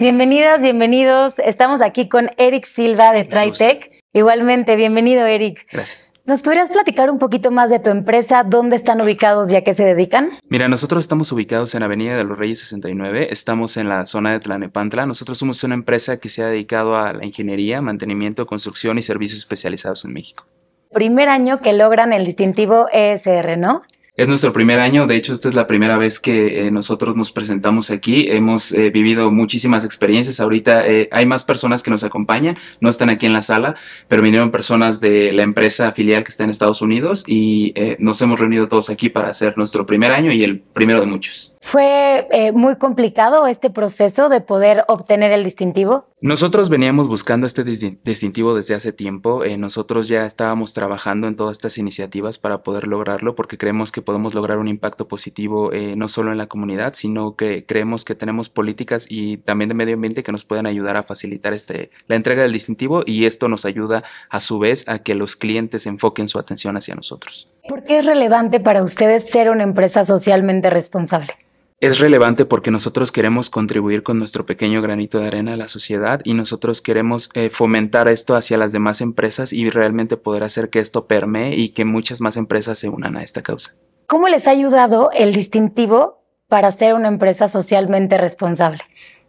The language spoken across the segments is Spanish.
Bienvenidas, bienvenidos. Estamos aquí con Eric Silva de TriTech. Igualmente, bienvenido Eric. Gracias. ¿Nos podrías platicar un poquito más de tu empresa? ¿Dónde están ubicados y a qué se dedican? Mira, nosotros estamos ubicados en Avenida de los Reyes 69, estamos en la zona de Tlanepantla. Nosotros somos una empresa que se ha dedicado a la ingeniería, mantenimiento, construcción y servicios especializados en México primer año que logran el distintivo ESR, ¿no? Es nuestro primer año, de hecho esta es la primera vez que eh, nosotros nos presentamos aquí, hemos eh, vivido muchísimas experiencias, ahorita eh, hay más personas que nos acompañan, no están aquí en la sala, pero vinieron personas de la empresa filial que está en Estados Unidos y nos hemos reunido todos aquí para hacer nuestro primer año y el primero de muchos. ¿Fue eh, muy complicado este proceso de poder obtener el distintivo? Nosotros veníamos buscando este distintivo desde hace tiempo. Eh, nosotros ya estábamos trabajando en todas estas iniciativas para poder lograrlo porque creemos que podemos lograr un impacto positivo eh, no solo en la comunidad, sino que creemos que tenemos políticas y también de medio ambiente que nos pueden ayudar a facilitar este, la entrega del distintivo y esto nos ayuda a su vez a que los clientes enfoquen su atención hacia nosotros. ¿Por qué es relevante para ustedes ser una empresa socialmente responsable? es relevante porque nosotros queremos contribuir con nuestro pequeño granito de arena a la sociedad y nosotros queremos eh, fomentar esto hacia las demás empresas y realmente poder hacer que esto permee y que muchas más empresas se unan a esta causa. ¿Cómo les ha ayudado el distintivo para ser una empresa socialmente responsable?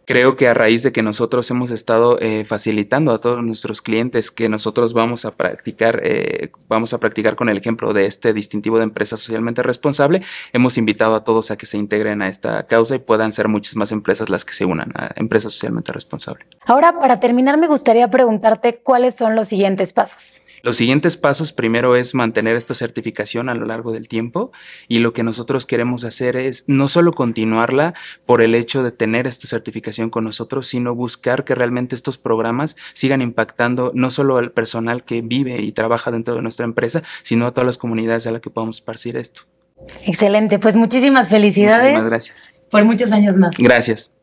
creo que a raíz de que nosotros hemos estado eh, facilitando a todos nuestros clientes que nosotros vamos a practicar, eh, vamos a practicar con el ejemplo de este distintivo de empresa socialmente responsable, hemos invitado a todos a que se integren a esta causa y puedan ser muchas más empresas las que se unan a empresas socialmente responsable. Ahora, para terminar, me gustaría preguntarte cuáles son los siguientes pasos. Los siguientes pasos primero es mantener esta certificación a lo largo del tiempo y lo que nosotros queremos hacer es no solo continuarla por el hecho de tener esta certificación con nosotros, sino buscar que realmente estos programas sigan impactando no solo al personal que vive y trabaja dentro de nuestra empresa, sino a todas las comunidades a las que podamos esparcir esto. Excelente, pues muchísimas felicidades. Muchísimas gracias. Por muchos años más. Gracias.